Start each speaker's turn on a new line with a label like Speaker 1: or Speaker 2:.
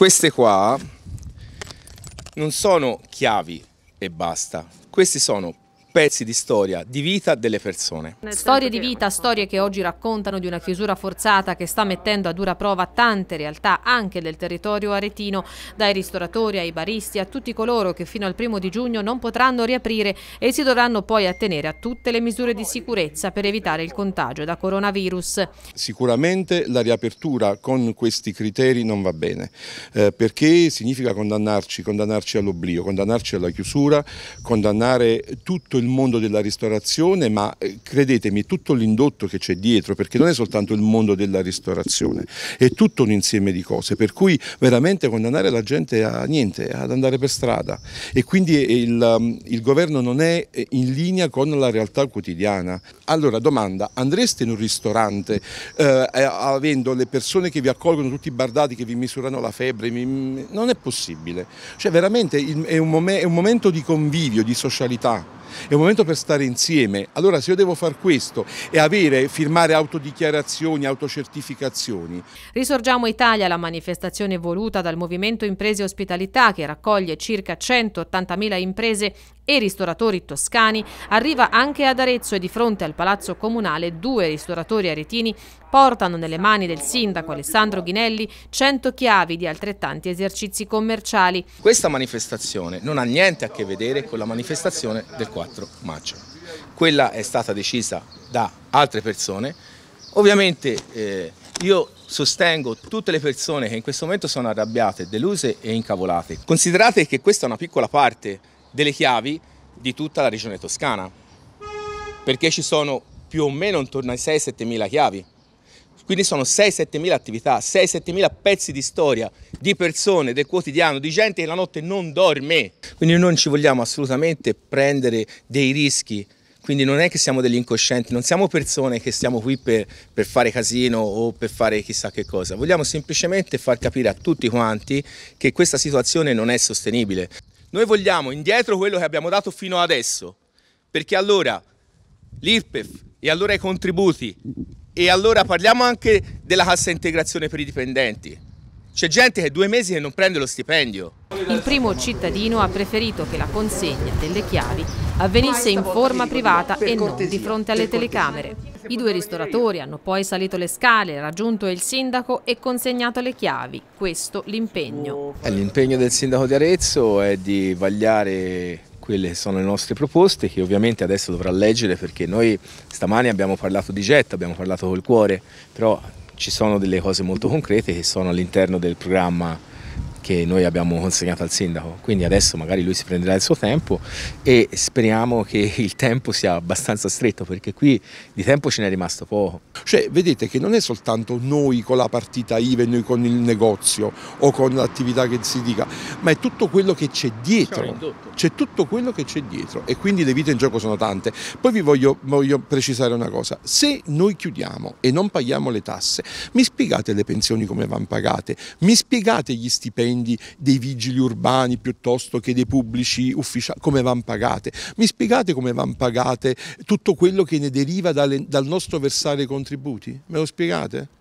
Speaker 1: queste qua non sono chiavi e basta, queste sono pezzi di storia, di vita delle persone.
Speaker 2: Storie di vita, storie che oggi raccontano di una chiusura forzata che sta mettendo a dura prova tante realtà anche del territorio aretino, dai ristoratori ai baristi a tutti coloro che fino al primo di giugno non potranno riaprire e si dovranno poi attenere a tutte le misure di sicurezza per evitare il contagio da coronavirus.
Speaker 3: Sicuramente la riapertura con questi criteri non va bene eh, perché significa condannarci, condannarci all'oblio, condannarci alla chiusura, condannare tutto il mondo della ristorazione, ma eh, credetemi, tutto l'indotto che c'è dietro, perché non è soltanto il mondo della ristorazione, è tutto un insieme di cose, per cui veramente condannare la gente a niente, ad andare per strada e quindi eh, il, um, il governo non è eh, in linea con la realtà quotidiana. Allora, domanda, andreste in un ristorante eh, avendo le persone che vi accolgono tutti bardati, che vi misurano la febbre? non è possibile. Cioè veramente è un momento di convivio, di socialità è un momento per stare insieme. Allora se io devo fare questo e avere, firmare autodichiarazioni, autocertificazioni.
Speaker 2: Risorgiamo Italia, la manifestazione voluta dal Movimento Imprese e Ospitalità che raccoglie circa 180.000 imprese e ristoratori toscani, arriva anche ad Arezzo e di fronte al Palazzo Comunale due ristoratori aretini portano nelle mani del sindaco Alessandro Ghinelli 100 chiavi di altrettanti esercizi commerciali.
Speaker 1: Questa manifestazione non ha niente a che vedere con la manifestazione del 4 maggio. Quella è stata decisa da altre persone. Ovviamente eh, io sostengo tutte le persone che in questo momento sono arrabbiate, deluse e incavolate. Considerate che questa è una piccola parte delle chiavi di tutta la regione toscana, perché ci sono più o meno intorno ai 6-7 mila chiavi. Quindi sono 6-7 mila attività, 6-7 mila pezzi di storia, di persone, del quotidiano, di gente che la notte non dorme. Quindi non ci vogliamo assolutamente prendere dei rischi. Quindi non è che siamo degli incoscienti, non siamo persone che stiamo qui per, per fare casino o per fare chissà che cosa. Vogliamo semplicemente far capire a tutti quanti che questa situazione non è sostenibile. Noi vogliamo indietro quello che abbiamo dato fino adesso, perché allora l'IRPEF e allora i contributi e allora parliamo anche della cassa integrazione per i dipendenti. C'è gente che è due mesi che non prende lo stipendio.
Speaker 2: Il primo cittadino ha preferito che la consegna delle chiavi avvenisse in forma privata e non di fronte alle telecamere. I due ristoratori hanno poi salito le scale, raggiunto il sindaco e consegnato le chiavi. Questo l'impegno.
Speaker 1: Eh, l'impegno del sindaco di Arezzo è di vagliare quelle sono le nostre proposte che ovviamente adesso dovrà leggere perché noi stamani abbiamo parlato di getto, abbiamo parlato col cuore, però ci sono delle cose molto concrete che sono all'interno del programma che noi abbiamo consegnato al sindaco. Quindi adesso magari lui si prenderà il suo tempo e speriamo che il tempo sia abbastanza stretto perché qui di tempo ce n'è rimasto poco. Cioè vedete che non è soltanto noi con la partita IVE, noi con il negozio o
Speaker 3: con l'attività che si dica, ma è tutto quello che c'è dietro. C'è tutto quello che c'è dietro e quindi le vite in gioco sono tante. Poi vi voglio, voglio precisare una cosa, se noi chiudiamo e non paghiamo le tasse, mi spiegate le pensioni come vanno pagate? Mi spiegate gli stipendi? stipendi dei vigili urbani piuttosto che dei pubblici ufficiali, come vanno pagate? Mi spiegate come vanno pagate tutto quello che ne deriva dalle, dal nostro versare i contributi? Me lo spiegate?